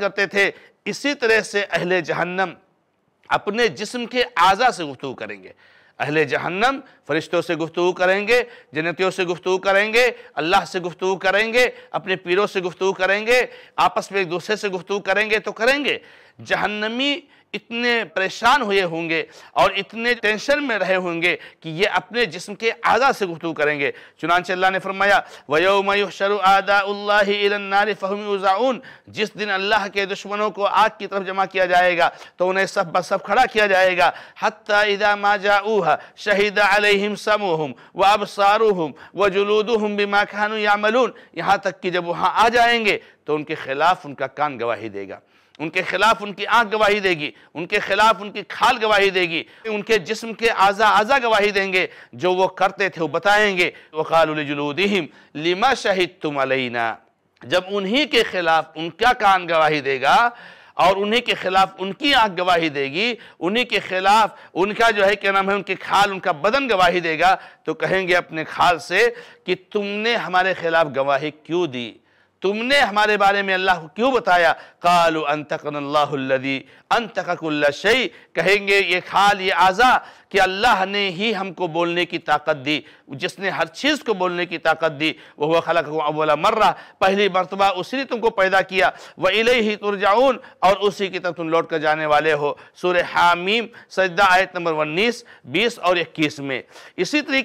करते थे इसी तरह से अहले जहन्नम अपने जिस्म के आज़ा से गुफ्तु करेंगे अहले जहन्नम फरिश्तों से गुफ्तु करेंगे जन्नतियों से गुफ्तु करेंगे अल्लाह से गुफ्तु करेंगे अपने पीरों से गुफ्तु करेंगे आपस में एक दूसरे से गुफ्तु करेंगे तो करेंगे जहन्नमी इतने परेशान हुए होंगे और इतने टेंशन में रहे होंगे कि ये अपने जिस्म के आदा से गुफ्तु करेंगे चुनानच अल्लाह ने फरमाया वयोमशर आदाउन जिस दिन अल्लाह के दुश्मनों को आग की तरफ जमा किया जाएगा तो उन्हें सब सब खड़ा किया जाएगा हती इदा माजाऊह शहीद अलहम समूहम व अबसारूहम व जुलूदूहम बिमा खानू या मलून यहाँ तक कि जब वहाँ आ जाएंगे तो उनके खिलाफ उनका कान गवाही देगा उनके खिलाफ उनकी आँख गवाही देगी उनके खिलाफ उनकी खाल गवाही देगी उनके जिस्म के आज़ा आज़ा गवाही देंगे जो वो करते थे वो बताएंगे वकालजुलूदीम लिमा शहीद तुम अलैना जब उन्हीं के खिलाफ उनका कान गवाही देगा और उन्हीं के खिलाफ उनकी आँख गवाही देगी उन्हीं के खिलाफ उनका जो है क्या नाम है उनके खाल उनका बदन गवाही देगा तो कहेंगे अपने खाल से कि तुमने हमारे खिलाफ गवाही क्यों दी तुमने हमारे बारे में अल्लाह को क्यों बताया कालू अंतकनल्लादी अंतकुल्लशई कहेंगे ये खाल ये आज़ा कि अल्लाह ने ही हमको बोलने की ताकत दी जिसने हर चीज़ को बोलने की ताकत दी वह वह खलक अवला मर्रा पहली मरतबा उसी ने तुमको पैदा किया वह इले ही तुरजाउन और उसी की तरफ तुम लौट कर जाने वाले हो सुर हामीम सजदा आयत नंबर उन्नीस बीस और इक्कीस में इसी तरीके